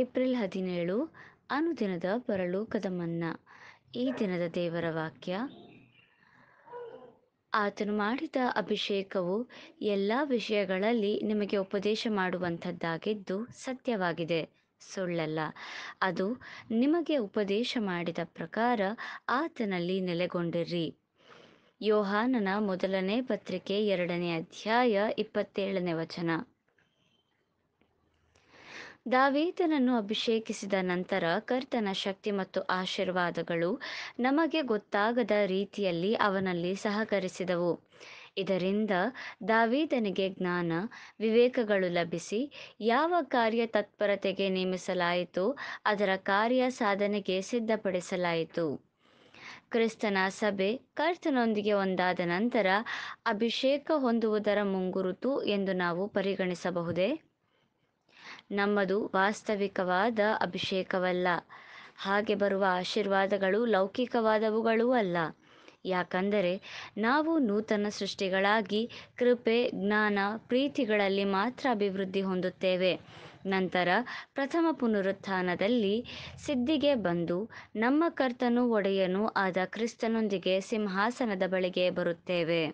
April ಹದಿನೇಳು ಅನುದಿನದ ಪರಲೋಕದ ಮನ್ನ ಈ ದಿನದ ದೇವರ ವಾಕ್ಯ ಆತನು ಮಾಡಿದ ಅಭಿಷೇಕವು ಎಲ್ಲ ವಿಷಯಗಳಲ್ಲಿ ನಿಮಗೆ ಉಪದೇಶ ಮಾಡುವಂಥದ್ದಾಗಿದ್ದು ಸತ್ಯವಾಗಿದೆ ಸುಳ್ಳಲ್ಲ ಅದು ನಿಮಗೆ ಉಪದೇಶ ಮಾಡಿದ ಪ್ರಕಾರ ಆತನಲ್ಲಿ ನೆಲೆಗೊಂಡಿರಿ ಯೋಹಾನನ ಮೊದಲನೇ ಪತ್ರಿಕೆ ಎರಡನೇ ಅಧ್ಯಾಯ ಇಪ್ಪತ್ತೇಳನೇ ವಚನ ದಾವೀದನನ್ನು ಅಭಿಷೇಕಿಸಿದ ನಂತರ ಕರ್ತನ ಶಕ್ತಿ ಮತ್ತು ಆಶೀರ್ವಾದಗಳು ನಮಗೆ ಗೊತ್ತಾಗದ ರೀತಿಯಲ್ಲಿ ಅವನಲ್ಲಿ ಸಹಕರಿಸಿದವು ಇದರಿಂದ ದಾವೀದನಿಗೆ ಜ್ಞಾನ ವಿವೇಕಗಳು ಲಭಿಸಿ ಯಾವ ಕಾರ್ಯ ತತ್ಪರತೆಗೆ ನೇಮಿಸಲಾಯಿತು ಅದರ ಕಾರ್ಯ ಸಾಧನೆಗೆ ಸಿದ್ಧಪಡಿಸಲಾಯಿತು ಕ್ರಿಸ್ತನ ಸಭೆ ಕರ್ತನೊಂದಿಗೆ ಒಂದಾದ ನಂತರ ಅಭಿಷೇಕ ಹೊಂದುವುದರ ಮುಂಗುರುತು ಎಂದು ನಾವು ಪರಿಗಣಿಸಬಹುದೇ ನಮ್ಮದು ವಾಸ್ತವಿಕವಾದ ಅಭಿಷೇಕವಲ್ಲ ಹಾಗೆ ಬರುವ ಆಶೀರ್ವಾದಗಳು ಲೌಕಿಕವಾದವುಗಳೂ ಅಲ್ಲ ಯಾಕಂದರೆ ನಾವು ನೂತನ ಸೃಷ್ಟಿಗಳಾಗಿ ಕೃಪೆ ಜ್ಞಾನ ಪ್ರೀತಿಗಳಲ್ಲಿ ಮಾತ್ರ ಅಭಿವೃದ್ಧಿ ಹೊಂದುತ್ತೇವೆ ನಂತರ ಪ್ರಥಮ ಪುನರುತ್ಥಾನದಲ್ಲಿ ಸಿದ್ಧಿಗೆ ಬಂದು ನಮ್ಮ ಕರ್ತನು ಒಡೆಯನು ಆದ ಕ್ರಿಸ್ತನೊಂದಿಗೆ ಸಿಂಹಾಸನದ ಬಳಿಗೆ ಬರುತ್ತೇವೆ